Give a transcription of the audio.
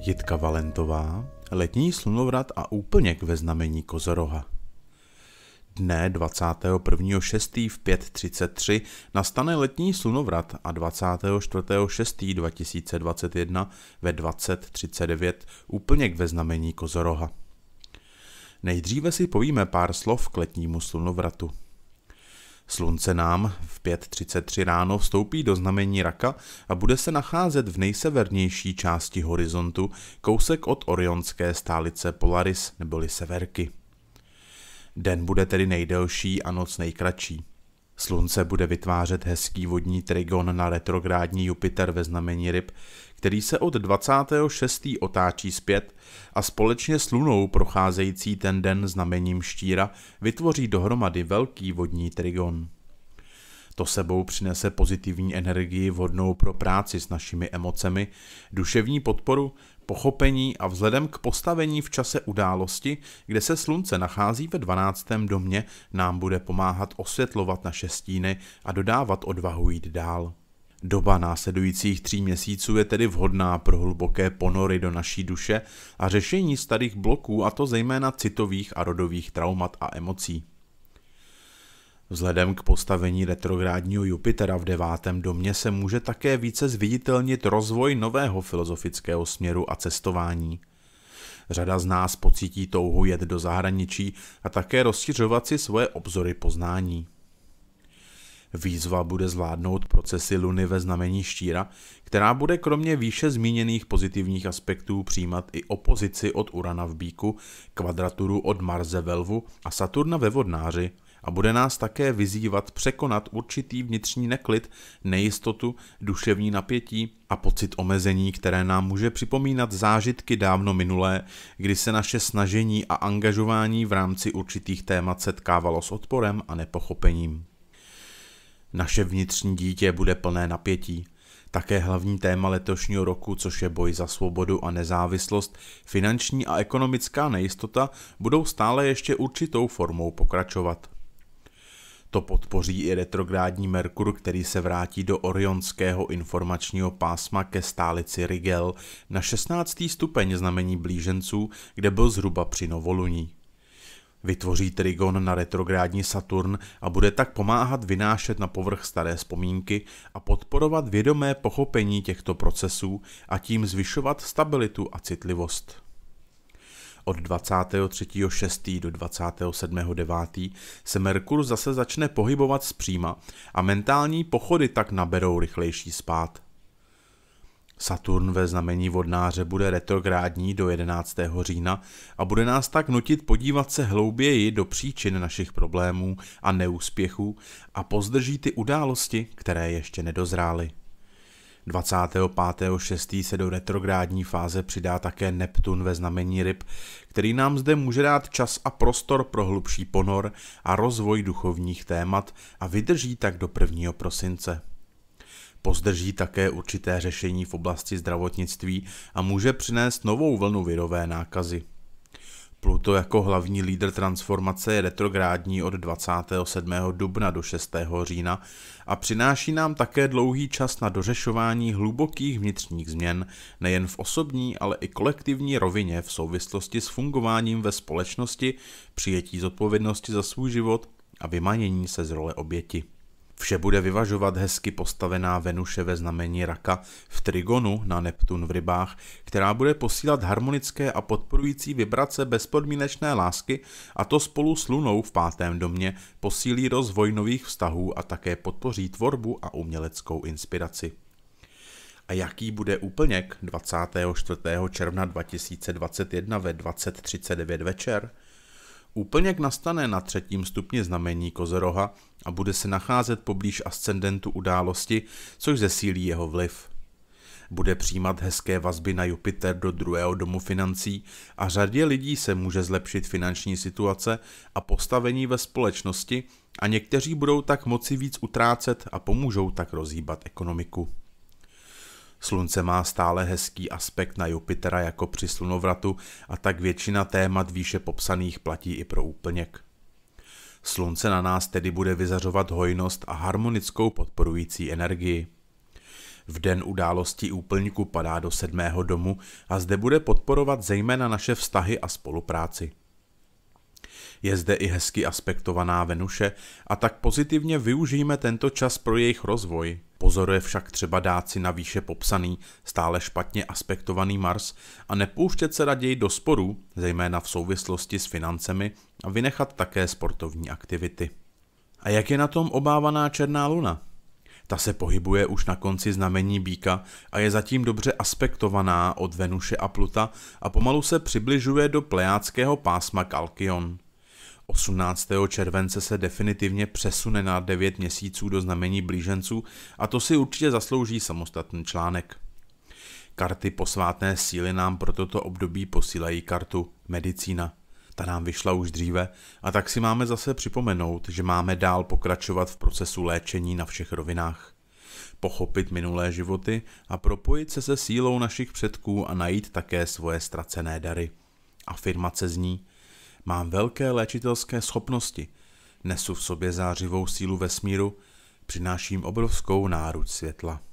Jitka Valentová, letní slunovrat a úplněk ve znamení Kozoroha. Dne 21.6. v 5.33 nastane letní slunovrat a 24.6.2021 ve 20.39 úplněk ve znamení Kozoroha. Nejdříve si povíme pár slov k letnímu slunovratu. Slunce nám v 5.33 ráno vstoupí do znamení raka a bude se nacházet v nejsevernější části horizontu, kousek od orionské stálice Polaris neboli Severky. Den bude tedy nejdelší a noc nejkratší. Slunce bude vytvářet hezký vodní trigon na retrográdní Jupiter ve znamení ryb, který se od 26. otáčí zpět a společně s lunou procházející ten den znamením štíra vytvoří dohromady velký vodní trigon. To sebou přinese pozitivní energii vhodnou pro práci s našimi emocemi, duševní podporu, pochopení a vzhledem k postavení v čase události, kde se slunce nachází ve 12. domě, nám bude pomáhat osvětlovat naše stíny a dodávat odvahu jít dál. Doba následujících tří měsíců je tedy vhodná pro hluboké ponory do naší duše a řešení starých bloků, a to zejména citových a rodových traumat a emocí. Vzhledem k postavení retrográdního Jupitera v devátém domě se může také více zviditelnit rozvoj nového filozofického směru a cestování. Řada z nás pocítí touhu jet do zahraničí a také rozšiřovat si svoje obzory poznání. Výzva bude zvládnout procesy Luny ve znamení štíra, která bude kromě výše zmíněných pozitivních aspektů přijímat i opozici od Urana v Bíku, kvadraturu od Marze ve Lvu a Saturna ve Vodnáři – a bude nás také vyzývat překonat určitý vnitřní neklid, nejistotu, duševní napětí a pocit omezení, které nám může připomínat zážitky dávno minulé, kdy se naše snažení a angažování v rámci určitých témat setkávalo s odporem a nepochopením. Naše vnitřní dítě bude plné napětí. Také hlavní téma letošního roku, což je boj za svobodu a nezávislost, finanční a ekonomická nejistota, budou stále ještě určitou formou pokračovat. To podpoří i retrográdní Merkur, který se vrátí do orionského informačního pásma ke stálici Rigel na 16. stupeň znamení blíženců, kde byl zhruba při novoluní. Vytvoří trigon na retrográdní Saturn a bude tak pomáhat vynášet na povrch staré vzpomínky a podporovat vědomé pochopení těchto procesů a tím zvyšovat stabilitu a citlivost. Od 23.6. do 27.9. se Merkur zase začne pohybovat zpříma a mentální pochody tak naberou rychlejší spát. Saturn ve znamení vodnáře bude retrográdní do 11. října a bude nás tak nutit podívat se hlouběji do příčin našich problémů a neúspěchů a pozdrží ty události, které ještě nedozrály. 25.6. se do retrográdní fáze přidá také Neptun ve znamení ryb, který nám zde může dát čas a prostor pro hlubší ponor a rozvoj duchovních témat a vydrží tak do 1. prosince. Pozdrží také určité řešení v oblasti zdravotnictví a může přinést novou vlnu virové nákazy. Pluto jako hlavní lídr transformace je retrográdní od 27. dubna do 6. října a přináší nám také dlouhý čas na dořešování hlubokých vnitřních změn, nejen v osobní, ale i kolektivní rovině v souvislosti s fungováním ve společnosti, přijetí zodpovědnosti za svůj život a vymanění se z role oběti. Vše bude vyvažovat hezky postavená Venuše ve znamení Raka v Trigonu na Neptun v Rybách, která bude posílat harmonické a podporující vibrace bezpodmínečné lásky a to spolu s Lunou v pátém domě posílí rozvoj nových vztahů a také podpoří tvorbu a uměleckou inspiraci. A jaký bude úplněk 24. června 2021 ve 20.39 večer? Úplněk nastane na třetím stupni znamení kozeroha a bude se nacházet poblíž ascendentu události, což zesílí jeho vliv. Bude přijímat hezké vazby na Jupiter do druhého domu financí a řadě lidí se může zlepšit finanční situace a postavení ve společnosti a někteří budou tak moci víc utrácet a pomůžou tak rozhýbat ekonomiku. Slunce má stále hezký aspekt na Jupitera jako při slunovratu a tak většina témat výše popsaných platí i pro úplněk. Slunce na nás tedy bude vyzařovat hojnost a harmonickou podporující energii. V den události úplňku padá do sedmého domu a zde bude podporovat zejména naše vztahy a spolupráci. Je zde i hezky aspektovaná Venuše a tak pozitivně využijeme tento čas pro jejich rozvoj. Pozoruje však třeba dát si na výše popsaný, stále špatně aspektovaný Mars a nepouštět se raději do sporů, zejména v souvislosti s financemi a vynechat také sportovní aktivity. A jak je na tom obávaná černá luna? Ta se pohybuje už na konci znamení býka a je zatím dobře aspektovaná od Venuše a Pluta a pomalu se přibližuje do plejáckého pásma Kalkion. 18. července se definitivně přesune na 9 měsíců do znamení blíženců a to si určitě zaslouží samostatný článek. Karty posvátné síly nám pro toto období posílají kartu Medicína. Ta nám vyšla už dříve a tak si máme zase připomenout, že máme dál pokračovat v procesu léčení na všech rovinách. Pochopit minulé životy a propojit se se sílou našich předků a najít také svoje ztracené dary. Afirmace zní – Mám velké léčitelské schopnosti. Nesu v sobě zářivou sílu vesmíru, přináším obrovskou náruč světla.